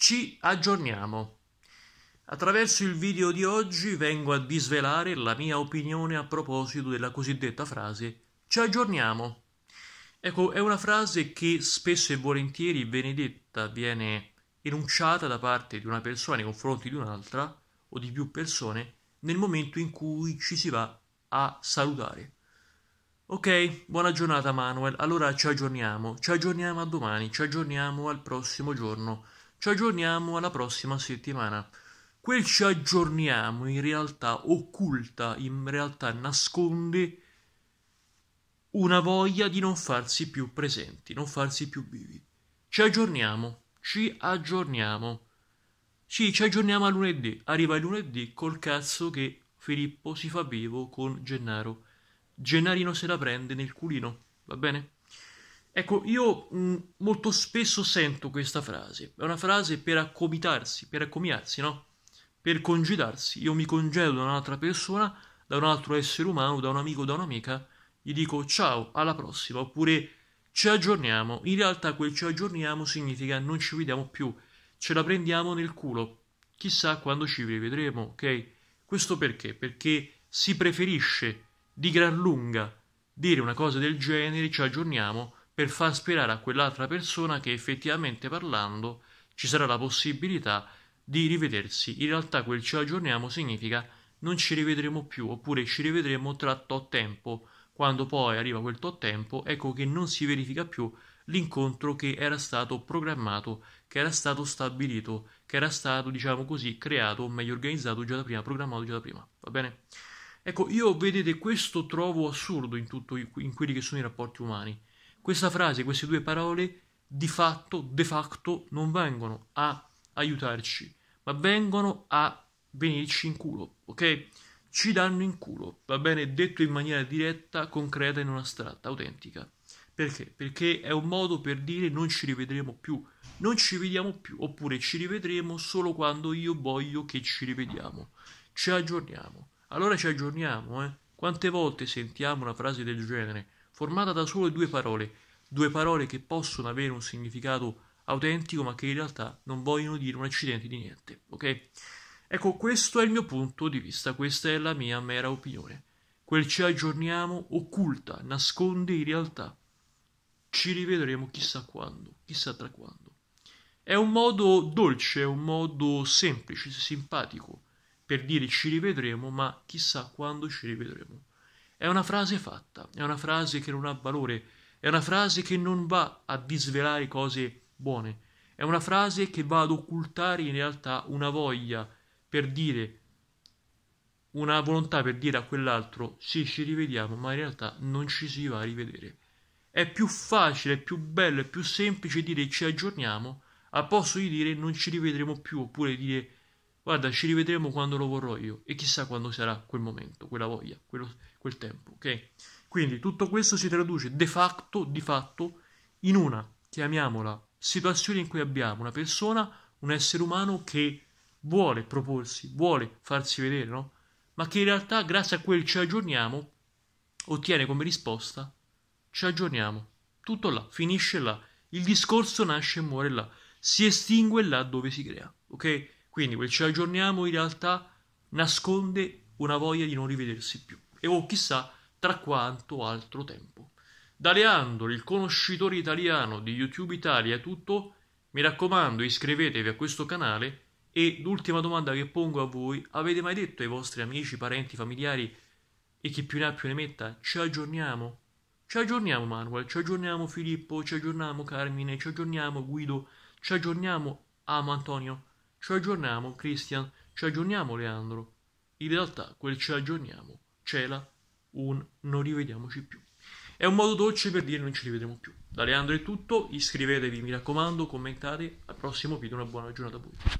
Ci aggiorniamo. Attraverso il video di oggi vengo a disvelare la mia opinione a proposito della cosiddetta frase ci aggiorniamo. Ecco, è una frase che spesso e volentieri viene detta, viene enunciata da parte di una persona nei confronti di un'altra o di più persone nel momento in cui ci si va a salutare. Ok, buona giornata Manuel, allora ci aggiorniamo, ci aggiorniamo a domani, ci aggiorniamo al prossimo giorno. Ci aggiorniamo alla prossima settimana. Quel ci aggiorniamo in realtà occulta, in realtà nasconde una voglia di non farsi più presenti, non farsi più vivi. Ci aggiorniamo, ci aggiorniamo. Sì, ci aggiorniamo a lunedì. Arriva il lunedì col cazzo che Filippo si fa vivo con Gennaro. Gennarino se la prende nel culino, va bene? Ecco, io mh, mm, molto spesso sento questa frase, è una frase per accomitarsi, per accomiarsi, no? Per congedarsi, io mi congedo da un'altra persona, da un altro essere umano, da un amico, da un'amica, gli dico ciao, alla prossima, oppure ci aggiorniamo. In realtà quel ci aggiorniamo significa non ci vediamo più, ce la prendiamo nel culo. Chissà quando ci rivedremo, ok? Questo perché? Perché si preferisce di gran lunga dire una cosa del genere, ci aggiorniamo, per far sperare a quell'altra persona che effettivamente parlando ci sarà la possibilità di rivedersi. In realtà quel ci aggiorniamo significa non ci rivedremo più oppure ci rivedremo tra tot tempo. Quando poi arriva quel tot tempo, ecco che non si verifica più l'incontro che era stato programmato, che era stato stabilito, che era stato, diciamo così, creato, o meglio organizzato già da prima, programmato già da prima. Va bene? Ecco, io vedete questo trovo assurdo in tutto in quelli che sono i rapporti umani. Questa frase, queste due parole, di fatto, de facto, non vengono a aiutarci, ma vengono a venirci in culo, ok? Ci danno in culo, va bene? Detto in maniera diretta, concreta e non astratta, autentica. Perché? Perché è un modo per dire non ci rivedremo più, non ci vediamo più, oppure ci rivedremo solo quando io voglio che ci rivediamo. Ci aggiorniamo. Allora ci aggiorniamo, eh? Quante volte sentiamo una frase del genere? formata da sole due parole, due parole che possono avere un significato autentico ma che in realtà non vogliono dire un accidente di niente, ok? Ecco, questo è il mio punto di vista, questa è la mia mera opinione. Quel ci aggiorniamo occulta, nasconde in realtà. Ci rivedremo chissà quando, chissà tra quando. È un modo dolce, è un modo semplice, simpatico per dire ci rivedremo, ma chissà quando ci rivedremo. È una frase fatta, è una frase che non ha valore, è una frase che non va a disvelare cose buone, è una frase che va ad occultare in realtà una voglia per dire, una volontà per dire a quell'altro sì ci rivediamo, ma in realtà non ci si va a rivedere. È più facile, è più bello, è più semplice dire ci aggiorniamo, a posto di dire non ci rivedremo più, oppure dire guarda, ci rivedremo quando lo vorrò io e chissà quando sarà quel momento, quella voglia, quello, quel tempo, ok? Quindi tutto questo si traduce de facto, di fatto, in una, chiamiamola, situazione in cui abbiamo una persona, un essere umano che vuole proporsi, vuole farsi vedere, no? Ma che in realtà, grazie a quel ci aggiorniamo, ottiene come risposta ci aggiorniamo. Tutto là, finisce là. Il discorso nasce e muore là. Si estingue là dove si crea, ok? Quindi quel ci aggiorniamo in realtà nasconde una voglia di non rivedersi più e o oh, chissà tra quanto altro tempo. Da Leandro, il conoscitore italiano di YouTube Italia, è tutto. Mi raccomando, iscrivetevi a questo canale e l'ultima domanda che pongo a voi, avete mai detto ai vostri amici, parenti, familiari e chi più ne ha più ne metta, ci aggiorniamo? Ci aggiorniamo Manuel, ci aggiorniamo Filippo, ci aggiorniamo Carmine, ci aggiorniamo Guido, ci aggiorniamo Amo Antonio? Ci aggiorniamo, Christian, ci aggiorniamo, Leandro. In realtà quel ci aggiorniamo cela un non rivediamoci più. È un modo dolce per dire non ci rivedremo più. Da Leandro è tutto, iscrivetevi mi raccomando, commentate, al prossimo video una buona giornata a voi.